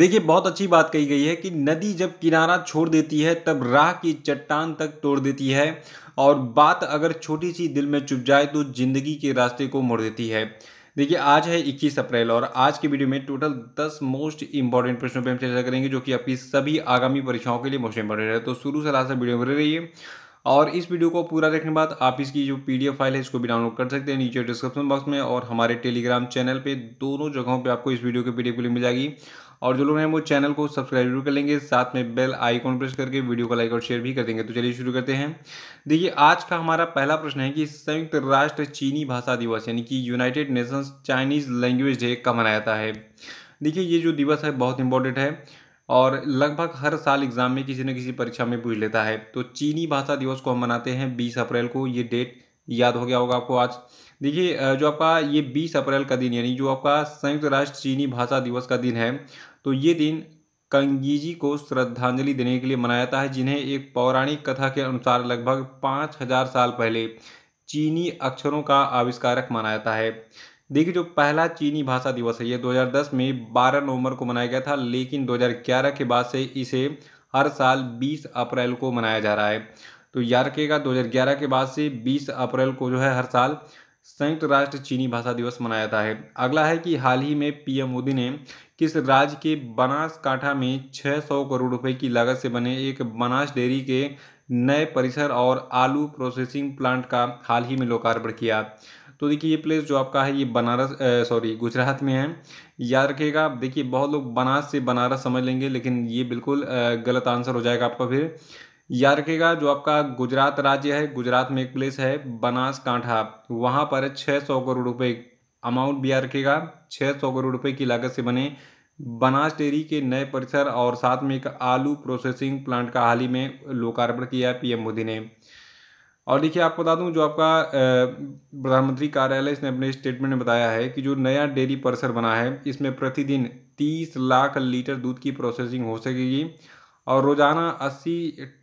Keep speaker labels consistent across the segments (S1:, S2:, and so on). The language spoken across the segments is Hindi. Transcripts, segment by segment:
S1: देखिए बहुत अच्छी बात कही गई है कि नदी जब किनारा छोड़ देती है तब राह की चट्टान तक तोड़ देती है और बात अगर छोटी सी दिल में चुप जाए तो ज़िंदगी के रास्ते को मोड़ देती है देखिए आज है 21 अप्रैल और आज की वीडियो में टोटल 10 मोस्ट इंपॉर्टेंट प्रश्नों पर हम चर्चा करेंगे जो कि आपकी सभी आगामी परीक्षाओं के लिए मोस्ट इंपॉर्टेंट है तो शुरू से लास्ट वीडियो में रहिए और इस वीडियो को पूरा देखने के बाद आप इसकी जो पीडीएफ फाइल है इसको भी डाउनलोड कर सकते हैं नीचे डिस्क्रिप्शन बॉक्स में और हमारे टेलीग्राम चैनल पे दोनों जगहों पे आपको इस वीडियो के पीडीएफ के लिए मिल जाएगी और जो लोग हैं वो चैनल को सब्सक्राइब जरूर कर लेंगे साथ में बेल आइकॉन प्रेस करके वीडियो को लाइक और शेयर भी कर देंगे तो चलिए शुरू करते हैं देखिए आज का हमारा पहला प्रश्न है कि संयुक्त राष्ट्र चीनी भाषा दिवस यानी कि United Nations Chinese language day कब मनाया जाता है देखिए ये जो दिवस है बहुत इंपॉर्टेंट है और लगभग हर साल एग्जाम में किसी न किसी परीक्षा में पूछ लेता है तो चीनी भाषा दिवस को हम मनाते हैं बीस अप्रैल को ये डेट याद हो गया होगा आपको आज देखिए जो आपका ये 20 अप्रैल का दिन यानी जो आपका संयुक्त राष्ट्र चीनी भाषा दिवस का दिन है तो ये दिन कंगीजी को श्रद्धांजलि देने के लिए मनाया जाता है जिन्हें एक पौराणिक कथा के अनुसार लगभग पाँच हजार साल पहले चीनी अक्षरों का आविष्कारक माना जाता है देखिए जो पहला चीनी भाषा दिवस है ये 2010 में 12 नवंबर को मनाया गया था लेकिन 2011 के बाद से इसे हर साल 20 अप्रैल को मनाया जा रहा है तो याद रखिएगा दो के बाद से बीस अप्रैल को जो है हर साल संयुक्त राष्ट्र चीनी भाषा दिवस मनाया जाता है अगला है कि हाल ही में पीएम मोदी ने किस राज्य के बनासकाठा में 600 करोड़ रुपए की लागत से बने एक बनास डेयरी के नए परिसर और आलू प्रोसेसिंग प्लांट का हाल ही में लोकार्पण किया तो देखिए ये प्लेस जो आपका है ये बनारस सॉरी गुजरात में है याद रखिएगा देखिए बहुत लोग बनास से बनारस समझ लेंगे लेकिन ये बिल्कुल आ, गलत आंसर हो जाएगा आपका फिर याद रखेगा जो आपका गुजरात राज्य है गुजरात में एक प्लेस है बनासकांठा वहां पर छह सौ करोड़ रुपए अमाउंट भी याद रखेगा छह सौ करोड़ रुपए की लागत से बने बनास डेयरी के नए परिसर और साथ में एक आलू प्रोसेसिंग प्लांट का हाल ही में लोकार्पण किया पीएम मोदी ने और देखिए आपको बता दूं जो आपका प्रधानमंत्री कार्यालय ने अपने स्टेटमेंट में बताया है कि जो नया डेयरी परिसर बना है इसमें प्रतिदिन 30 लाख लीटर दूध की प्रोसेसिंग हो सकेगी और रोज़ाना अस्सी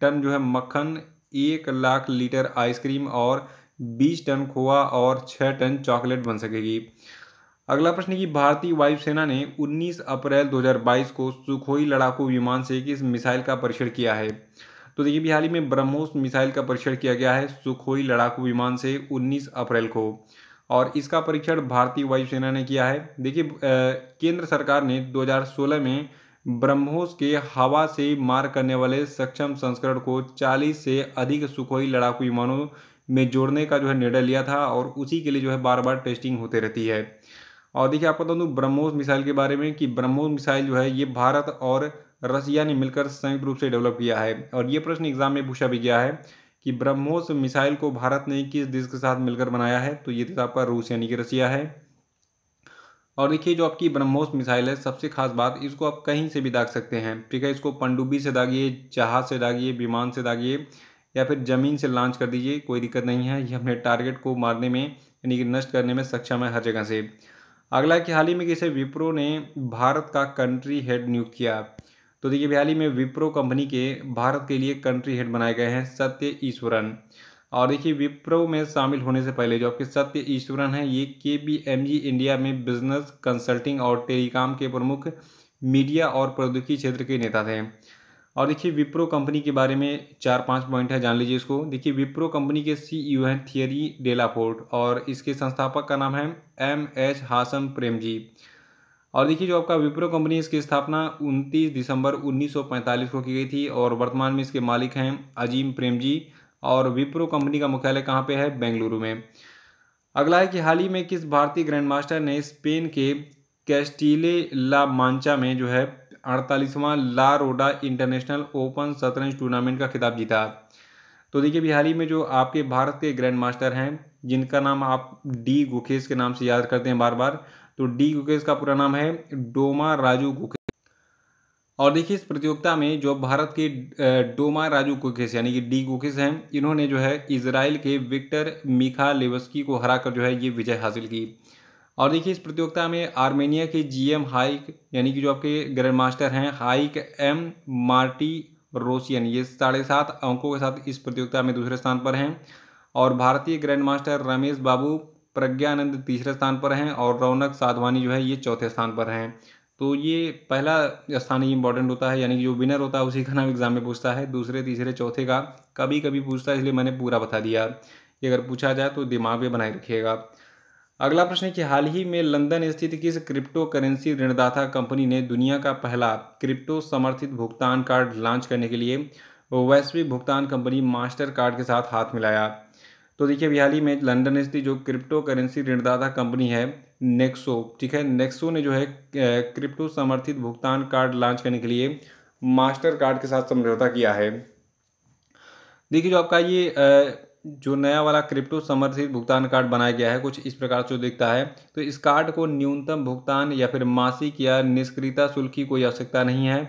S1: टन जो है मक्खन एक लाख लीटर आइसक्रीम और बीस टन खोआ और छः टन चॉकलेट बन सकेगी अगला प्रश्न कि भारतीय वायुसेना ने 19 अप्रैल 2022 को सुखोई लड़ाकू विमान से किस मिसाइल का परीक्षण किया है तो देखिए बिहार में ब्रह्मोस मिसाइल का परीक्षण किया गया है सुखोई लड़ाकू विमान से 19 अप्रैल को और इसका परीक्षण भारतीय वायुसेना ने किया है देखिए केंद्र सरकार ने 2016 में ब्रह्मोस के हवा से मार करने वाले सक्षम संस्करण को 40 से अधिक सुखोई लड़ाकू विमानों में जोड़ने का जो है निर्णय लिया था और उसी के लिए जो है बार बार टेस्टिंग होते रहती है और देखिए आपको बता दूँ ब्रह्मोस मिसाइल के बारे में कि ब्रह्मोस मिसाइल जो है ये भारत और रसिया ने मिलकर संयुक्त रूप से डेवलप किया है और ये प्रश्न एग्जाम में पूछा भी गया है कि ब्रह्मोस मिसाइल को भारत ने किस देश के साथ मिलकर बनाया है तो ये आपका रूस यानी कि रसिया है और देखिए जो आपकी ब्रह्मोस मिसाइल है सबसे खास बात इसको आप कहीं से भी दाग सकते हैं ठीक है इसको पनडुब्बी से दागिए जहाज़ से दागिए विमान से दागिए या फिर ज़मीन से लॉन्च कर दीजिए कोई दिक्कत नहीं है ये अपने टारगेट को मारने में यानी कि नष्ट करने में सक्षम है हर जगह से अगला कि हाल ही में किसे विप्रो ने भारत का कंट्री हेड नियुक्त किया तो देखिए हाल ही में विप्रो कंपनी के भारत के लिए कंट्री हेड बनाए गए हैं सत्य ईश्वरन और देखिए विप्रो में शामिल होने से पहले जो आपके सत्य ईश्वरन है ये K P M G India में बिजनेस कंसल्टिंग और टेलीकॉम के प्रमुख मीडिया और प्रौद्योगिकी क्षेत्र के नेता थे और देखिए विप्रो कंपनी के बारे में चार पाँच पॉइंट है जान लीजिए इसको देखिए विप्रो कंपनी के सीईओ e हैं थियरी डेलाफोर्ट और इसके संस्थापक का नाम है M H Hasan Premji और देखिए जो आपका विप्रो कंपनी इसकी स्थापना 29 दिसंबर 1945 को की गई थी और वर्तमान में इसके मालिक हैं अजीम प्रेम जी और विप्रो कंपनी का मुख्यालय कहाँ पे है बेंगलुरु में अगला है कि हाल ही में किस भारतीय ग्रैंड मास्टर ने स्पेन के कैस्टीले ला मांचा में जो है अड़तालीसवां ला रोडा इंटरनेशनल ओपन शतरंज टूर्नामेंट का खिताब जीता तो देखिए भी हाल ही में जो आपके भारत के ग्रैंड मास्टर हैं जिनका नाम आप डी गुकेश के नाम से याद करते हैं बार बार तो डी गुकेश का पूरा नाम है डोमा राजू गुकेश और देखिए इस प्रतियोगिता में जो भारत के डोमा राजू कुकिस यानी कि डी कुकिस हैं इन्होंने जो है इसराइल के विक्टर मीखा लेवस्की को हराकर जो है ये विजय हासिल की और देखिए इस प्रतियोगिता में आर्मेनिया के जीएम हाइक यानी कि जो आपके ग्रैंड मास्टर हैं हाइक एम मार्टी रोसियन ये साढ़े सात अंकों के साथ इस प्रतियोगिता में दूसरे स्थान पर हैं और भारतीय ग्रैंड मास्टर रमेश बाबू प्रज्ञानंद तीसरे स्थान पर हैं और रौनक साधवानी जो है ये चौथे स्थान पर हैं तो ये पहला स्थान ही इंपॉर्टेंट होता है यानी कि जो विनर होता है उसी का नाम एग्जाम में पूछता है दूसरे तीसरे चौथे का कभी कभी पूछता है इसलिए मैंने पूरा बता दिया ये अगर पूछा जाए तो दिमाग में बनाए रखिएगा अगला प्रश्न है कि हाल ही में लंदन स्थित किस क्रिप्टो करेंसी ऋणदाता कंपनी ने दुनिया का पहला क्रिप्टो समर्थित भुगतान कार्ड लॉन्च करने के लिए वैश्विक भुगतान कंपनी मास्टर कार्ड के साथ हाथ मिलाया तो देखिए अभी हाल ही में लंदन स्थित जो क्रिप्टो करेंसी ऋणदाता कंपनी है नेक्सो ठीक है नेक्सो ने जो है क्रिप्टो समर्थित भुगतान कार्ड लॉन्च करने के लिए मास्टर कार्ड के साथ समझौता किया है देखिए जो आपका ये जो नया वाला क्रिप्टो समर्थित भुगतान कार्ड बनाया गया है कुछ इस प्रकार से दिखता है तो इस कार्ड को न्यूनतम भुगतान या फिर मासिक या निष्क्रियता शुल्क की कोई आवश्यकता नहीं है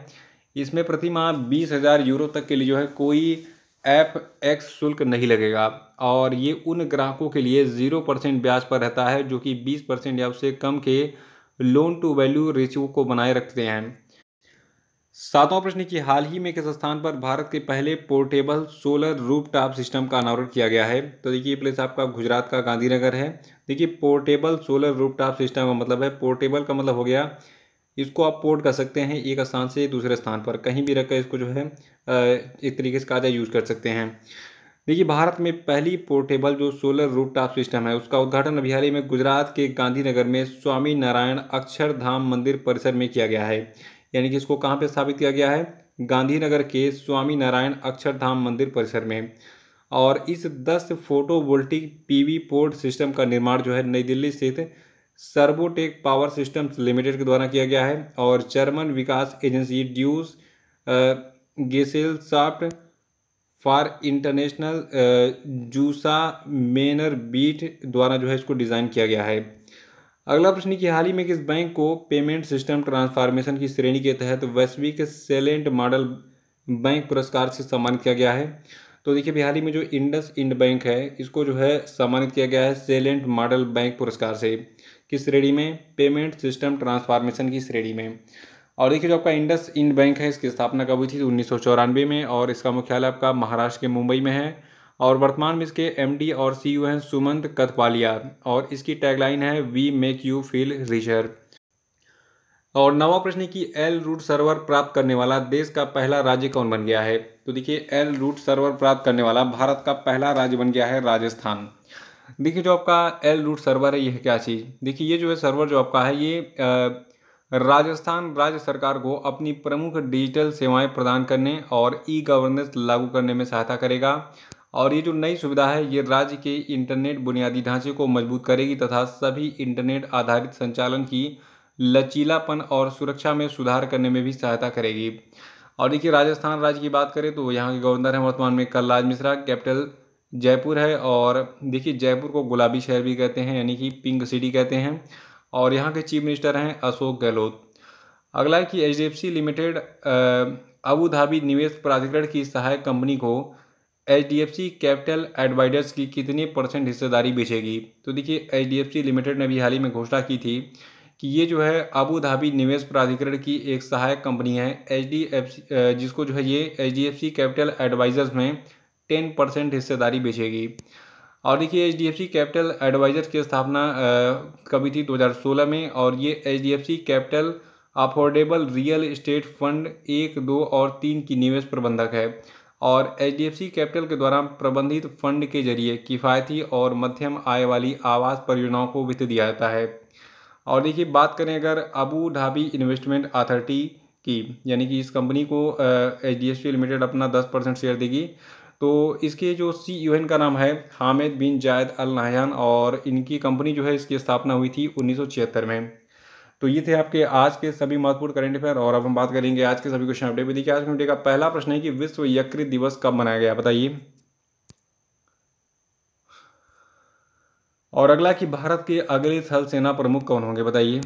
S1: इसमें प्रति माह बीस हज़ार यूरो तक के लिए जो है कोई एफ एक्स शुल्क नहीं लगेगा और ये उन ग्राहकों के लिए ज़ीरो परसेंट ब्याज पर रहता है जो कि बीस परसेंट या उससे कम के लोन टू वैल्यू रेशियो को बनाए रखते हैं सातवां प्रश्न कि हाल ही में किस स्थान पर भारत के पहले पोर्टेबल सोलर टॉप सिस्टम का अनावरण किया गया है तो देखिए प्लेस आपका गुजरात का गांधीनगर है देखिए portable solar rooftop system का मतलब है पोर्टेबल का मतलब हो गया इसको आप पोर्ट कर सकते हैं एक स्थान से दूसरे स्थान पर कहीं भी रखकर इसको जो है एक तरीके से कहा यूज़ कर सकते हैं देखिए भारत में पहली पोर्टेबल जो सोलर रूफटॉप सिस्टम है उसका उद्घाटन अभी हाल ही में गुजरात के गांधीनगर में स्वामी नारायण अक्षरधाम मंदिर परिसर में किया गया है यानी कि इसको कहाँ पर स्थापित किया गया है गांधीनगर के स्वामी नारायण अक्षरधाम मंदिर परिसर में और इस दस फोटोवोल्टिक पीवी पोर्ट सिस्टम का निर्माण जो है नई दिल्ली स्थित सर्वोटेक पावर सिस्टम्स लिमिटेड के द्वारा किया गया है और जर्मन विकास agency Deutsche Gesellschaft für Internationale Zusammenarbeit द्वारा जो है इसको डिज़ाइन किया गया है अगला प्रश्न कि हाल ही में किस बैंक को पेमेंट सिस्टम ट्रांसफॉर्मेशन की श्रेणी के तहत वैश्विक सेलेंट मॉडल बैंक पुरस्कार से सम्मानित किया गया है तो देखिए बिहार में जो इंडस इंड बैंक है इसको जो है सम्मानित किया गया है सेलेंट मॉडल बैंक पुरस्कार से किस श्रेणी में पेमेंट सिस्टम ट्रांसफॉर्मेशन की श्रेणी में और देखिए जो आपका इंडस इंड बैंक है इसकी स्थापना कब हुई थी उन्नीस में और इसका मुख्यालय आपका महाराष्ट्र के मुंबई में है और वर्तमान में इसके एमडी और सीईओ e हैं सुमंत कथपालिया और इसकी टैगलाइन है we make you feel richer और नवा प्रश्न की एल रूट सर्वर प्राप्त करने वाला देश का पहला राज्य कौन बन गया है तो देखिए एल रूट सर्वर प्राप्त करने वाला भारत का पहला राज्य बन गया है राजस्थान देखिए जो आपका एल रूट सर्वर है यह क्या चीज़ देखिए ये जो है सर्वर जो आपका है ये राजस्थान राज्य सरकार को अपनी प्रमुख डिजिटल सेवाएं प्रदान करने और ई गवर्नेंस लागू करने में सहायता करेगा और ये जो नई सुविधा है ये राज्य के इंटरनेट बुनियादी ढांचे को मजबूत करेगी तथा सभी इंटरनेट आधारित संचालन की लचीलापन और सुरक्षा में सुधार करने में भी सहायता करेगी और देखिए राजस्थान राज्य की बात करें तो यहाँ के गवर्नर हैं वर्तमान में कलराज मिश्रा कैपिटल जयपुर है और देखिए जयपुर को गुलाबी शहर भी कहते हैं यानी कि पिंक सिटी कहते हैं और यहाँ के चीफ मिनिस्टर हैं अशोक गहलोत अगला है कि एच लिमिटेड अबू धाबी निवेश प्राधिकरण की सहायक कंपनी को H D F C capital advisors की कितनी परसेंट हिस्सेदारी बेचेगी तो देखिए H D F C limited ने भी हाल ही में घोषणा की थी कि ये जो है अबू धाबी निवेश प्राधिकरण की एक सहायक कंपनी है एच डी एफ जिसको जो है ये H D F C capital advisors में टेन परसेंट हिस्सेदारी बेचेगी और देखिए H D F C capital advisor की स्थापना कभी थी 2016 में और ये H D F C capital affordable real estate fund एक दो और तीन की निवेश प्रबंधक है और H D F C capital के द्वारा प्रबंधित फंड के जरिए किफ़ायती और मध्यम आय वाली आवास परियोजनाओं को वित्त दिया जाता है और देखिए बात करें अगर अबू धाबी इन्वेस्टमेंट अथॉरिटी की यानी कि इस कंपनी को H D F C limited अपना दस परसेंट शेयर देगी तो इसके जो सी यू e का नाम है हामिद बिन जायद अल नाहयान और इनकी कंपनी जो है इसकी स्थापना हुई थी उन्नीस में तो ये थे आपके आज के सभी महत्वपूर्ण करंट अफेयर और अब हम बात करेंगे आज के सभी क्वेश्चन अपडेट में देखिए आज के का पहला प्रश्न है कि विश्व यकृत दिवस कब मनाया गया बताइए और अगला कि भारत के अगले थल सेना प्रमुख कौन होंगे बताइए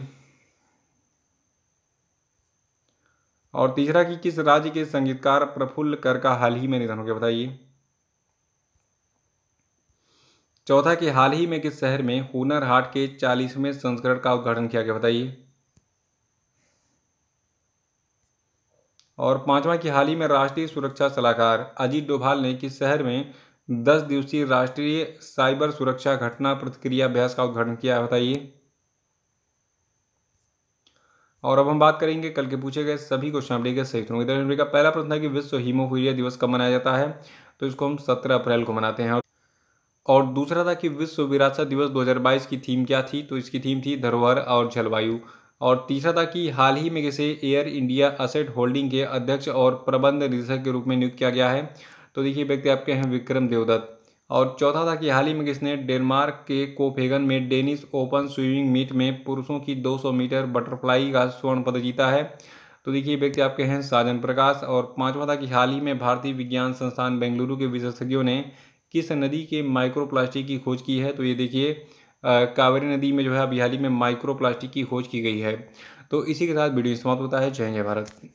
S1: और तीसरा कि किस राज्य के संगीतकार प्रफुल्ल कर का हाल ही में निधन हो गया बताइए चौथा कि हाल ही में किस शहर में हुनर हाट के चालीसवें संस्करण का उद्घाटन किया गया बताइए और पांचवा कि हाल ही में राष्ट्रीय सुरक्षा सलाहकार अजीत डोभाल ने किस शहर में दस दिवसीय राष्ट्रीय साइबर सुरक्षा घटना प्रतिक्रिया अभ्यास का उद्घाटन किया बताइए और अब हम बात करेंगे कल के पूछे गए सभी क्वेश्चन आप लेकर सही होंगे जनवरी का पहला प्रश्न है कि विश्व हीमोफीलिया दिवस कब मनाया जाता है तो इसको हम सत्रह अप्रैल को मनाते हैं और दूसरा था कि विश्व विरासत दिवस 2022 की थीम क्या थी तो इसकी थीम थी धरोहर और जलवायु और तीसरा था कि हाल ही में किसे एयर इंडिया असेट होल्डिंग के अध्यक्ष और प्रबंध निदेशक के रूप में नियुक्त किया गया है तो देखिए व्यक्ति आपके हैं विक्रम देवदत्त और चौथा था कि हाल ही में किसने डेनमार्क के कोफेगन में डेनिस ओपन स्विमिंग मीट में पुरुषों की 200 मीटर बटरफ्लाई का स्वर्ण पदक जीता है तो देखिए व्यक्ति आपके हैं साजन प्रकाश और पांचवा था कि हाल ही में भारतीय विज्ञान संस्थान बेंगलुरु के विशेषज्ञों ने किस नदी के माइक्रोप्लास्टिक की खोज की है तो ये देखिए कावेरी नदी में जो है अभी हाल ही में माइक्रो की खोज की गई है तो इसी के साथ वीडियो समाप्त होता है जय जय भारत